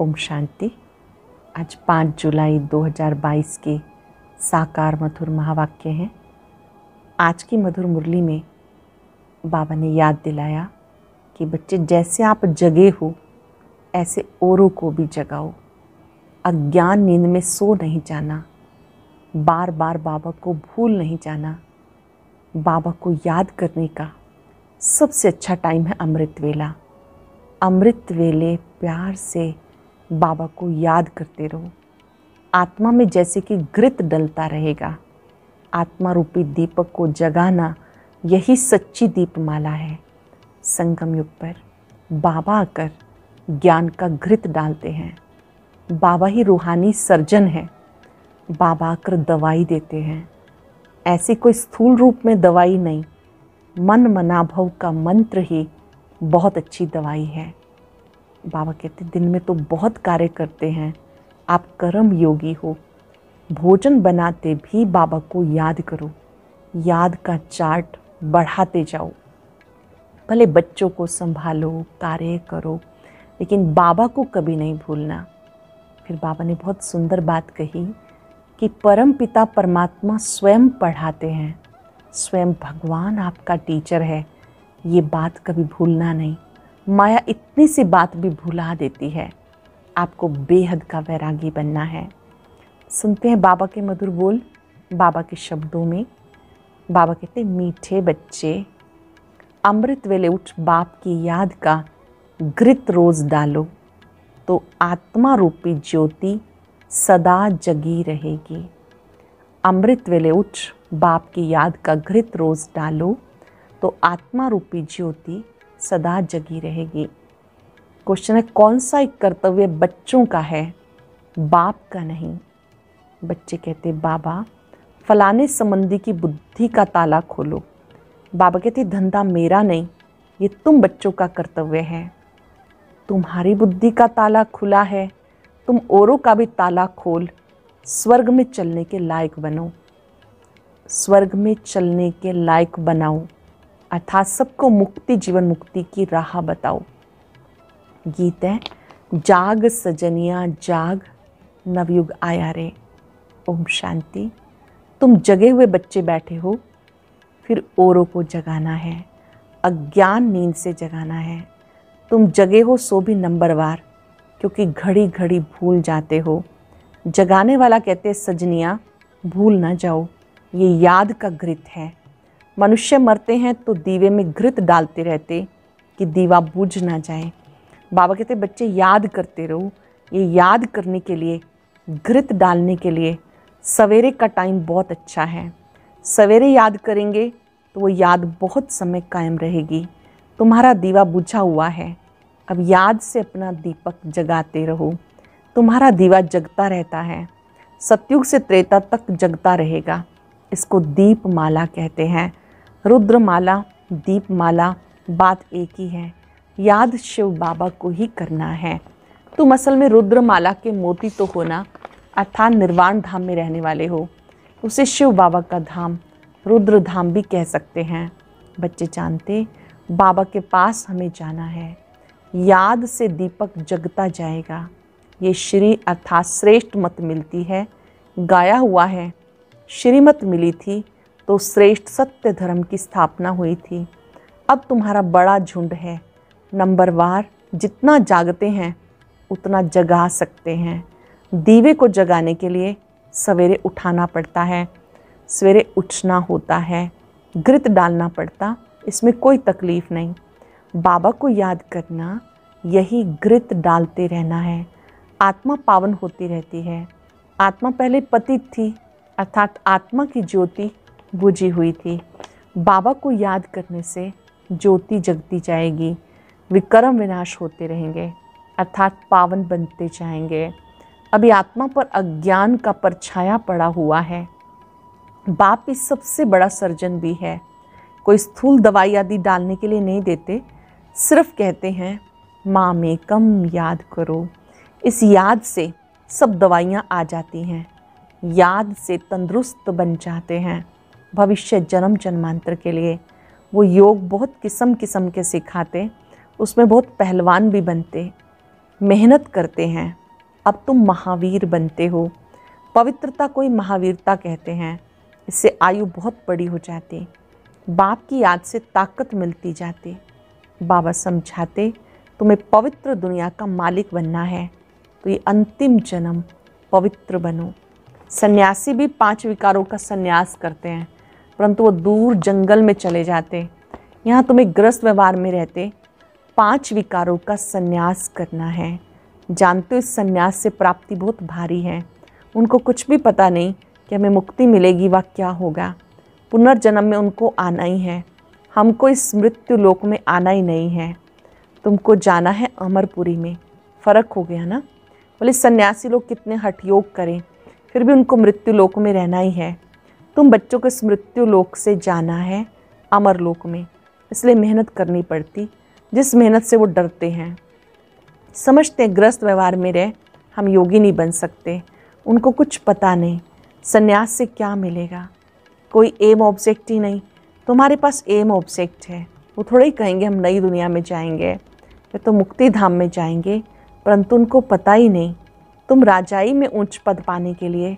ओम शांति आज 5 जुलाई 2022 के साकार मधुर महावाक्य हैं आज की मधुर मुरली में बाबा ने याद दिलाया कि बच्चे जैसे आप जगे हो ऐसे औरों को भी जगाओ अज्ञान नींद में सो नहीं जाना बार बार बाबा को भूल नहीं जाना बाबा को याद करने का सबसे अच्छा टाइम है अमृत वेला अमृत वेले प्यार से बाबा को याद करते रहो आत्मा में जैसे कि घृत डलता रहेगा आत्मा रूपी दीपक को जगाना यही सच्ची दीपमाला है संगम युग पर बाबा आकर ज्ञान का घृत डालते हैं बाबा ही रूहानी सर्जन है बाबा आकर दवाई देते हैं ऐसी कोई स्थूल रूप में दवाई नहीं मन मनाभव का मंत्र ही बहुत अच्छी दवाई है बाबा कहते दिन में तो बहुत कार्य करते हैं आप कर्म योगी हो भोजन बनाते भी बाबा को याद करो याद का चार्ट बढ़ाते जाओ भले बच्चों को संभालो कार्य करो लेकिन बाबा को कभी नहीं भूलना फिर बाबा ने बहुत सुंदर बात कही कि परम पिता परमात्मा स्वयं पढ़ाते हैं स्वयं भगवान आपका टीचर है ये बात कभी भूलना नहीं माया इतनी सी बात भी भुला देती है आपको बेहद का वैरागी बनना है सुनते हैं बाबा के मधुर बोल बाबा के शब्दों में बाबा कहते मीठे बच्चे अमृत वेले उठ बाप की याद का घृत रोज डालो तो आत्मा रूपी ज्योति सदा जगी रहेगी अमृत वेले उठ बाप की याद का घृत रोज डालो तो आत्मा रूपी ज्योति सदा जगी रहेगी क्वेश्चन है कौन सा एक कर्तव्य बच्चों का है बाप का नहीं बच्चे कहते बाबा फलाने संबंधी की बुद्धि का ताला खोलो बाबा कहते धंधा मेरा नहीं ये तुम बच्चों का कर्तव्य है तुम्हारी बुद्धि का ताला खुला है तुम औरों का भी ताला खोल स्वर्ग में चलने के लायक बनो स्वर्ग में चलने के लायक बनाओ अर्थात सबको मुक्ति जीवन मुक्ति की राह बताओ गीत है जाग सजनिया जाग नवयुग आया रे ओम शांति तुम जगे हुए बच्चे बैठे हो फिर औरों को जगाना है अज्ञान नींद से जगाना है तुम जगे हो सो भी नंबरवार क्योंकि घड़ी घड़ी भूल जाते हो जगाने वाला कहते सजनिया भूल ना जाओ ये याद का गृत है मनुष्य मरते हैं तो दीवे में घृत डालते रहते कि दीवा बुझ ना जाए बाबा कहते बच्चे याद करते रहो ये याद करने के लिए घृत डालने के लिए सवेरे का टाइम बहुत अच्छा है सवेरे याद करेंगे तो वो याद बहुत समय कायम रहेगी तुम्हारा दीवा बुझा हुआ है अब याद से अपना दीपक जगाते रहो तुम्हारा दीवा जगता रहता है सत्युग से त्रेता तक जगता रहेगा इसको दीप माला कहते हैं रुद्रमाला दीपमाला बात एक ही है याद शिव बाबा को ही करना है तुम असल में रुद्रमाला के मोती तो होना अर्थात निर्वाण धाम में रहने वाले हो उसे शिव बाबा का धाम रुद्र धाम भी कह सकते हैं बच्चे जानते बाबा के पास हमें जाना है याद से दीपक जगता जाएगा ये श्री अर्थात श्रेष्ठ मत मिलती है गाया हुआ है श्रीमत मिली थी तो श्रेष्ठ सत्य धर्म की स्थापना हुई थी अब तुम्हारा बड़ा झुंड है नंबर वार जितना जागते हैं उतना जगा सकते हैं दीवे को जगाने के लिए सवेरे उठाना पड़ता है सवेरे उठना होता है गृत डालना पड़ता इसमें कोई तकलीफ़ नहीं बाबा को याद करना यही गृत डालते रहना है आत्मा पावन होती रहती है आत्मा पहले पतित थी अर्थात आत्मा की ज्योति बुझी हुई थी बाबा को याद करने से ज्योति जगती जाएगी विक्रम विनाश होते रहेंगे अर्थात पावन बनते जाएंगे अभी आत्मा पर अज्ञान का परछाया पड़ा हुआ है बाप ही सबसे बड़ा सर्जन भी है कोई स्थूल दवाई आदि डालने के लिए नहीं देते सिर्फ कहते हैं माँ में कम याद करो इस याद से सब दवाइयाँ आ जाती हैं याद से तंदुरुस्त बन जाते हैं भविष्य जन्म जन्मांतर के लिए वो योग बहुत किस्म किस्म के सिखाते उसमें बहुत पहलवान भी बनते मेहनत करते हैं अब तुम महावीर बनते हो पवित्रता कोई महावीरता कहते हैं इससे आयु बहुत बड़ी हो जाती बाप की याद से ताकत मिलती जाती बाबा समझाते तुम्हें पवित्र दुनिया का मालिक बनना है तो ये अंतिम जन्म पवित्र बनो सन्यासी भी पांच विकारों का सन्यास करते हैं परंतु वो दूर जंगल में चले जाते यहाँ तुम्हें ग्रस्त व्यवहार में रहते पांच विकारों का संन्यास करना है जानते हो इस संन्यास से प्राप्ति बहुत भारी है उनको कुछ भी पता नहीं कि हमें मुक्ति मिलेगी व क्या होगा पुनर्जन्म में उनको आना ही है हमको इस मृत्यु लोक में आना ही नहीं है तुमको जाना है अमरपुरी में फ़र्क हो गया ना बोले सन्यासी लोग कितने हठयोग करें फिर भी उनको मृत्यु लोक में रहना ही है तुम बच्चों को मृत्यु लोक से जाना है अमर लोक में इसलिए मेहनत करनी पड़ती जिस मेहनत से वो डरते हैं समझते हैं ग्रस्त व्यवहार में रह हम योगी नहीं बन सकते उनको कुछ पता नहीं संन्यास से क्या मिलेगा कोई एम ऑब्जेक्ट ही नहीं तुम्हारे पास एम ऑब्जेक्ट है वो थोड़े ही कहेंगे हम नई दुनिया में जाएंगे या तो मुक्ति धाम में जाएंगे परंतु उनको पता ही नहीं तुम राजाई में ऊंच पद पाने के लिए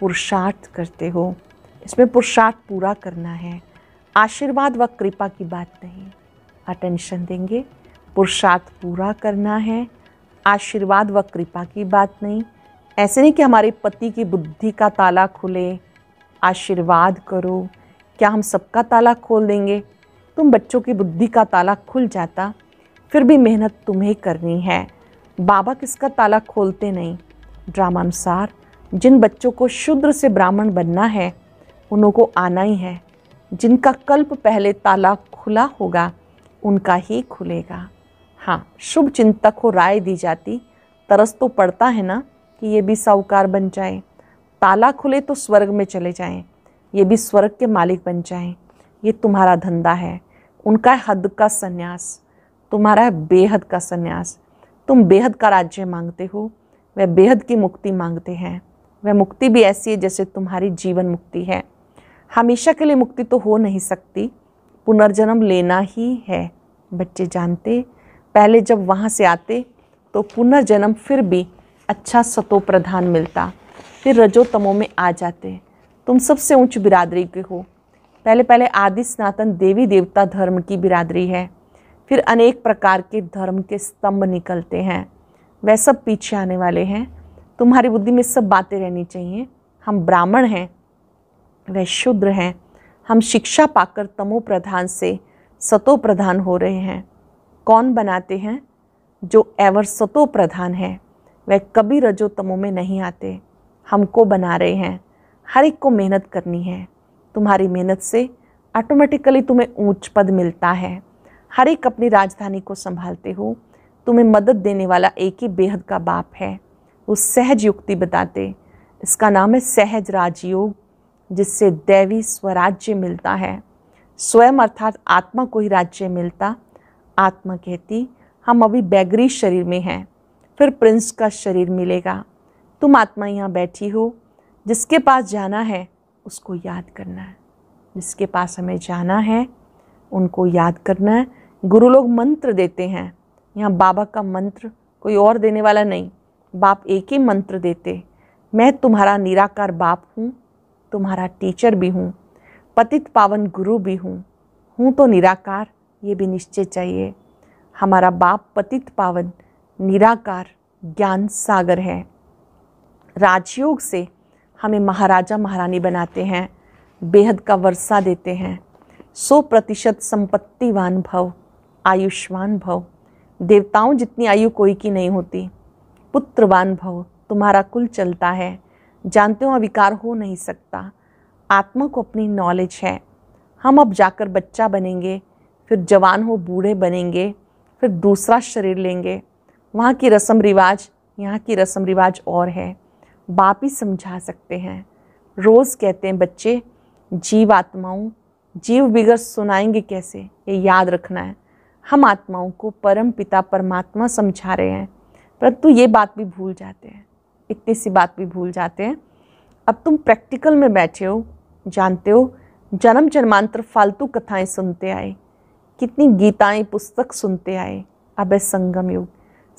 पुरुषार्थ करते हो इसमें पुरुषार्थ पूरा करना है आशीर्वाद व कृपा की बात नहीं अटेंशन देंगे पुरुषार्थ पूरा करना है आशीर्वाद व कृपा की बात नहीं ऐसे नहीं कि हमारे पति की बुद्धि का ताला खुले आशीर्वाद करो क्या हम सबका ताला खोल देंगे तुम बच्चों की बुद्धि का ताला खुल जाता फिर भी मेहनत तुम्हें करनी है बाबा किसका ताला खोलते नहीं ड्रामानुसार जिन बच्चों को शूद्र से ब्राह्मण बनना है उन्हों को आना ही है जिनका कल्प पहले ताला खुला होगा उनका ही खुलेगा हाँ शुभ चिंतक को राय दी जाती तरस तो पड़ता है ना कि ये भी साहूकार बन जाए ताला खुले तो स्वर्ग में चले जाएं ये भी स्वर्ग के मालिक बन जाएं ये तुम्हारा धंधा है उनका है हद का संन्यास तुम्हारा है बेहद का संन्यास तुम बेहद का राज्य मांगते हो वह बेहद की मुक्ति मांगते हैं वह मुक्ति भी ऐसी है जैसे तुम्हारी जीवन मुक्ति है हमेशा के लिए मुक्ति तो हो नहीं सकती पुनर्जन्म लेना ही है बच्चे जानते पहले जब वहाँ से आते तो पुनर्जन्म फिर भी अच्छा सतो प्रधान मिलता फिर रजोतमों में आ जाते तुम सबसे ऊंच बिरादरी के हो पहले पहले आदि स्नातन देवी देवता धर्म की बिरादरी है फिर अनेक प्रकार के धर्म के स्तंभ निकलते हैं वह सब पीछे आने वाले हैं तुम्हारी बुद्धि में सब बातें रहनी चाहिए हम ब्राह्मण हैं वह शुद्र हैं हम शिक्षा पाकर तमो प्रधान से सतो प्रधान हो रहे हैं कौन बनाते हैं जो एवर सतो प्रधान है वह कभी रजो तमो में नहीं आते हमको बना रहे हैं हर एक को मेहनत करनी है तुम्हारी मेहनत से ऑटोमेटिकली तुम्हें ऊंच पद मिलता है हर एक अपनी राजधानी को संभालते हो तुम्हें मदद देने वाला एक ही बेहद का बाप है वो सहज युक्ति बताते इसका नाम है सहज राजयोग जिससे दैवी स्वराज्य मिलता है स्वयं अर्थात आत्मा को ही राज्य मिलता आत्मा कहती हम अभी बैगरी शरीर में हैं फिर प्रिंस का शरीर मिलेगा तुम आत्मा यहाँ बैठी हो जिसके पास जाना है उसको याद करना है जिसके पास हमें जाना है उनको याद करना है गुरु लोग मंत्र देते हैं यहाँ बाबा का मंत्र कोई और देने वाला नहीं बाप एक ही मंत्र देते मैं तुम्हारा निराकार बाप हूँ तुम्हारा टीचर भी हूँ पतित पावन गुरु भी हूँ हूँ तो निराकार ये भी निश्चय चाहिए हमारा बाप पतित पावन निराकार ज्ञान सागर है राजयोग से हमें महाराजा महारानी बनाते हैं बेहद का वर्षा देते हैं सौ प्रतिशत संपत्तिवान भव आयुष्मान भव देवताओं जितनी आयु कोई की नहीं होती पुत्रवान भव तुम्हारा कुल चलता है जानते हो अविकार हो नहीं सकता आत्मा को अपनी नॉलेज है हम अब जाकर बच्चा बनेंगे फिर जवान हो बूढ़े बनेंगे फिर दूसरा शरीर लेंगे वहाँ की रस्म रिवाज यहाँ की रस्म रिवाज और है बाप ही समझा सकते हैं रोज़ कहते हैं बच्चे जीव आत्माओं जीव बिगड़ सुनाएंगे कैसे ये याद रखना है हम आत्माओं को परम पिता परमात्मा समझा रहे हैं परंतु ये बात भी भूल जाते हैं इतनी सी बात भी भूल जाते हैं अब तुम प्रैक्टिकल में बैठे हो जानते हो जन्म जन्मांतर फालतू कथाएं सुनते आए कितनी गीताएं पुस्तक सुनते आए अब है संगम युग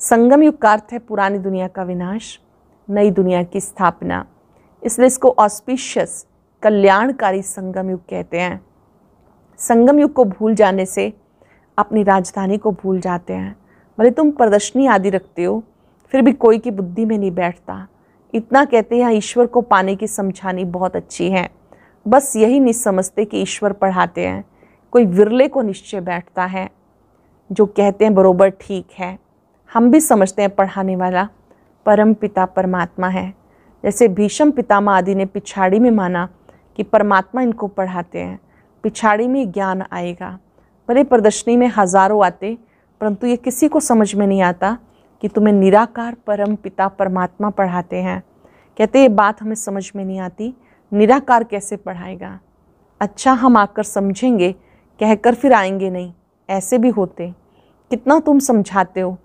संगम युग का अर्थ है पुरानी दुनिया का विनाश नई दुनिया की स्थापना इसलिए इसको ऑस्पिशियस कल्याणकारी संगम युग कहते हैं संगम युग को भूल जाने से अपनी राजधानी को भूल जाते हैं भले तुम प्रदर्शनी आदि रखते हो फिर भी कोई की बुद्धि में नहीं बैठता इतना कहते हैं हाँ, ईश्वर को पाने की समझानी बहुत अच्छी है बस यही नहीं समझते कि ईश्वर पढ़ाते हैं कोई विरले को निश्चय बैठता है जो कहते हैं बरोबर ठीक है हम भी समझते हैं पढ़ाने वाला परम पिता परमात्मा है जैसे भीषम पितामा आदि ने पिछाड़ी में माना कि परमात्मा इनको पढ़ाते हैं पिछाड़ी में ज्ञान आएगा भले प्रदर्शनी में हज़ारों आते परंतु ये किसी को समझ में नहीं आता कि तुम्हें निराकार परम पिता परमात्मा पढ़ाते हैं कहते ये बात हमें समझ में नहीं आती निराकार कैसे पढ़ाएगा अच्छा हम आकर समझेंगे कहकर फिर आएंगे नहीं ऐसे भी होते कितना तुम समझाते हो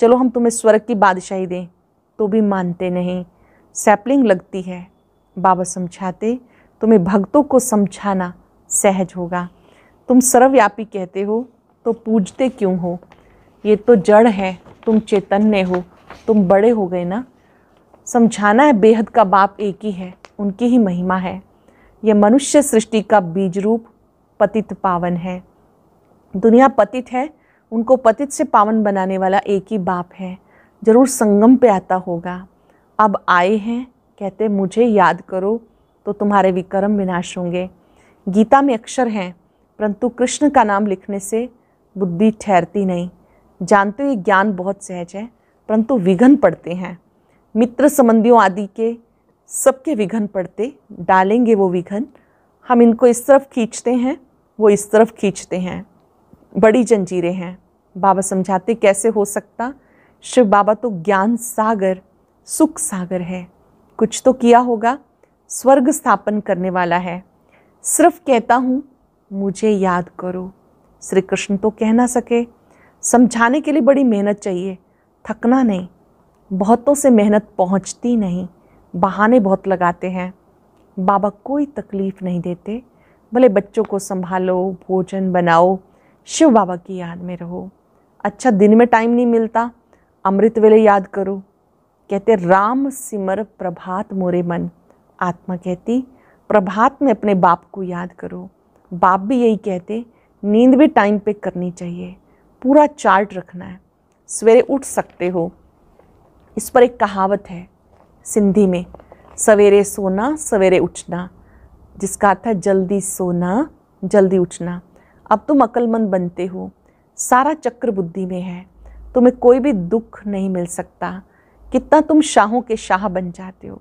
चलो हम तुम्हें स्वर्ग की बादशाही दें तो भी मानते नहीं सैपलिंग लगती है बाबा समझाते तुम्हें भक्तों को समझाना सहज होगा तुम सर्वव्यापी कहते हो तो पूजते क्यों हो ये तो जड़ है तुम चैतन्य हो तुम बड़े हो गए ना समझाना है बेहद का बाप एक ही है उनकी ही महिमा है यह मनुष्य सृष्टि का बीज रूप पतित पावन है दुनिया पतित है उनको पतित से पावन बनाने वाला एक ही बाप है ज़रूर संगम पे आता होगा अब आए हैं कहते मुझे याद करो तो तुम्हारे विक्रम विनाश होंगे गीता में अक्षर हैं परंतु कृष्ण का नाम लिखने से बुद्धि ठहरती नहीं जानते हुए ज्ञान बहुत सहज है परंतु विघन पड़ते हैं मित्र संबंधियों आदि के सबके विघन पड़ते डालेंगे वो विघन हम इनको इस तरफ खींचते हैं वो इस तरफ खींचते हैं बड़ी जंजीरें हैं बाबा समझाते कैसे हो सकता शिव बाबा तो ज्ञान सागर सुख सागर है कुछ तो किया होगा स्वर्ग स्थापन करने वाला है सिर्फ कहता हूँ मुझे याद करो श्री कृष्ण तो कह ना सके समझाने के लिए बड़ी मेहनत चाहिए थकना नहीं बहुतों से मेहनत पहुंचती नहीं बहाने बहुत लगाते हैं बाबा कोई तकलीफ़ नहीं देते भले बच्चों को संभालो भोजन बनाओ शिव बाबा की याद में रहो अच्छा दिन में टाइम नहीं मिलता अमृत वेले याद करो कहते राम सिमर प्रभात मोरे मन आत्मा कहती प्रभात में अपने बाप को याद करो बाप भी यही कहते नींद भी टाइम पे करनी चाहिए पूरा चार्ट रखना है सवेरे उठ सकते हो इस पर एक कहावत है सिंधी में सवेरे सोना सवेरे उठना जिसका अर्थ है जल्दी सोना जल्दी उठना अब तुम अक्लमंद बनते हो सारा चक्र बुद्धि में है तुम्हें कोई भी दुख नहीं मिल सकता कितना तुम शाहों के शाह बन जाते हो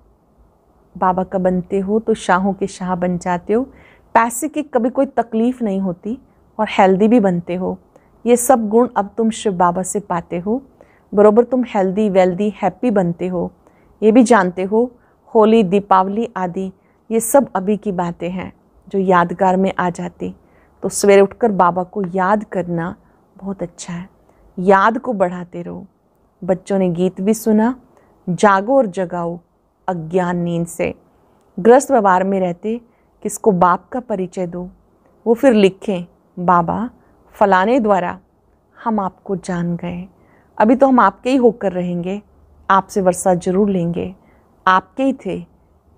बाबा का बनते हो तो शाहों के शाह बन जाते हो पैसे की कभी कोई तकलीफ़ नहीं होती और हेल्दी भी बनते हो ये सब गुण अब तुम शिव बाबा से पाते हो बरोबर तुम हेल्दी वेल्दी हैप्पी बनते हो ये भी जानते हो होली दीपावली आदि ये सब अभी की बातें हैं जो यादगार में आ जाती तो सवेरे उठकर बाबा को याद करना बहुत अच्छा है याद को बढ़ाते रहो बच्चों ने गीत भी सुना जागो और जगाओ अज्ञान नींद से ग्रस्त व्यवहार में रहते किसको बाप का परिचय दो वो फिर लिखें बाबा फलाने द्वारा हम आपको जान गए अभी तो हम आपके ही होकर रहेंगे आपसे वर्षा ज़रूर लेंगे आपके ही थे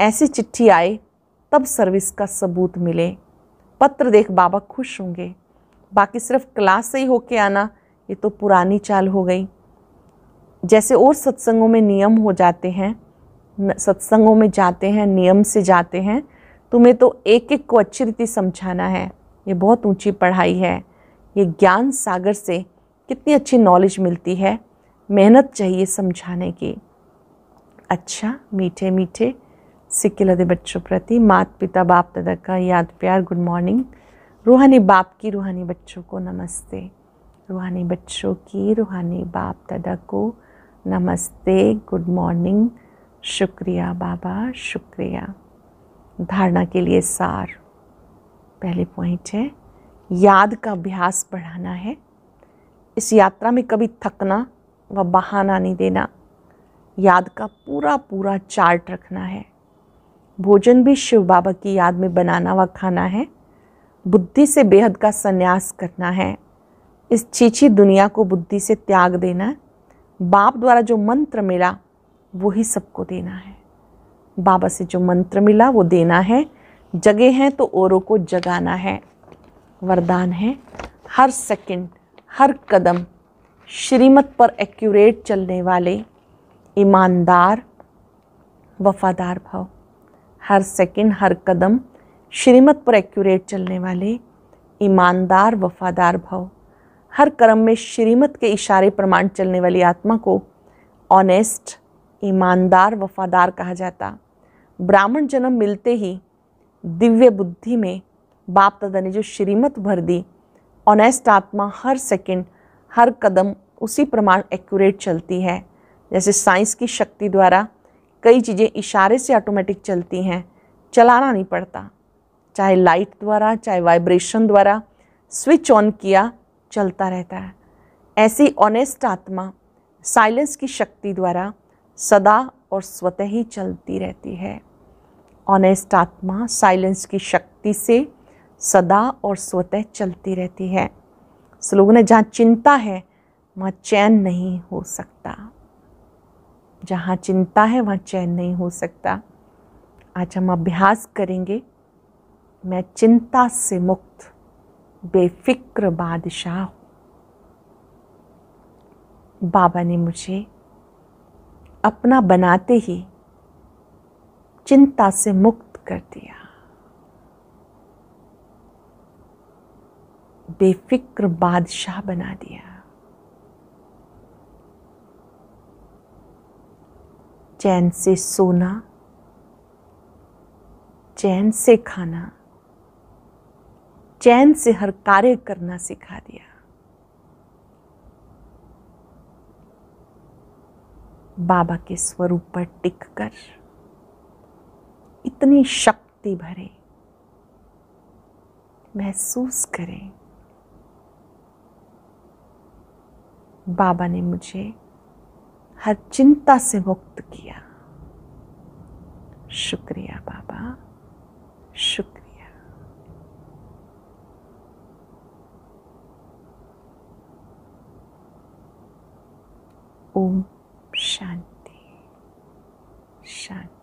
ऐसी चिट्ठी आए तब सर्विस का सबूत मिले पत्र देख बाबा खुश होंगे बाकी सिर्फ क्लास से ही होके आना ये तो पुरानी चाल हो गई जैसे और सत्संगों में नियम हो जाते हैं सत्संगों में जाते हैं नियम से जाते हैं तुम्हें तो एक एक को अच्छी रीति समझाना है ये बहुत ऊंची पढ़ाई है ये ज्ञान सागर से कितनी अच्छी नॉलेज मिलती है मेहनत चाहिए समझाने की अच्छा मीठे मीठे सिक्के लदे बच्चों प्रति मात पिता बाप दादा का याद प्यार गुड मॉर्निंग रूहानी बाप की रूहानी बच्चों को नमस्ते रूहानी बच्चों की रूहानी बाप दादा को नमस्ते गुड मॉर्निंग शुक्रिया बाबा शुक्रिया धारणा के लिए सार पहले पॉइंट है याद का अभ्यास बढ़ाना है इस यात्रा में कभी थकना व बहाना नहीं देना याद का पूरा पूरा चार्ट रखना है भोजन भी शिव बाबा की याद में बनाना व खाना है बुद्धि से बेहद का संन्यास करना है इस चीची दुनिया को बुद्धि से त्याग देना है बाप द्वारा जो मंत्र मिला वो ही सबको देना है बाबा से जो मंत्र मिला वो देना है जगे हैं तो औरों को जगाना है वरदान है हर सेकंड, हर कदम श्रीमत पर एक्यूरेट चलने वाले ईमानदार वफादार भाव हर सेकंड, हर कदम श्रीमत पर एक्यूरेट चलने वाले ईमानदार वफादार भाव हर कर्म में श्रीमत के इशारे प्रमाण चलने वाली आत्मा को ऑनेस्ट ईमानदार वफादार कहा जाता ब्राह्मण जन्म मिलते ही दिव्य बुद्धि में बाप दादा ने जो श्रीमत भर दी ऑनेस्ट आत्मा हर सेकंड हर कदम उसी प्रमाण एक्यूरेट चलती है जैसे साइंस की शक्ति द्वारा कई चीज़ें इशारे से ऑटोमेटिक चलती हैं चलाना नहीं पड़ता चाहे लाइट द्वारा चाहे वाइब्रेशन द्वारा स्विच ऑन किया चलता रहता है ऐसी ऑनेस्ट आत्मा साइलेंस की शक्ति द्वारा सदा और स्वतः ही चलती रहती है ऑनेस्ट आत्मा साइलेंस की शक्ति से सदा और स्वतः चलती रहती है स्लोगन है जहाँ चिंता है वहाँ चैन नहीं हो सकता जहाँ चिंता है वहाँ चैन नहीं हो सकता आज हम अभ्यास करेंगे मैं चिंता से मुक्त बेफिक्र बादशाह हूँ बाबा ने मुझे अपना बनाते ही चिंता से मुक्त कर दिया बेफिक्र बादशाह बना दिया चैन से सोना चैन से खाना चैन से हर कार्य करना सिखा दिया बाबा के स्वरूप पर टिक कर इतनी शक्ति भरे महसूस करें बाबा ने मुझे हर चिंता से मुक्त किया शुक्रिया बाबा शुक्रिया ओम शांति शांति